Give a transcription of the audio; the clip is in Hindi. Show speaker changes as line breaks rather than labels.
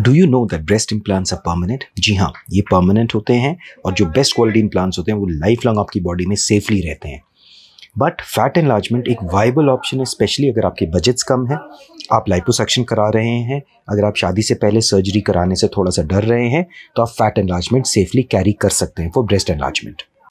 do you know that breast implants are permanent जी हाँ ये परमानेंट होते हैं और जो बेस्ट क्वालिटी इम्प्लांट्स होते हैं वो लाइफ लॉन्ग आपकी बॉडी में सेफली रहते हैं बट फैट एनलार्जमेंट एक वाइबल ऑप्शन है स्पेशली अगर आपके बजट्स कम हैं आप लाइपोसक्शन करा रहे हैं अगर आप शादी से पहले सर्जरी कराने से थोड़ा सा डर रहे हैं तो आप फैट एनलार्जमेंट सेफली कैरी कर सकते हैं फॉर ब्रेस्ट एनलार्जमेंट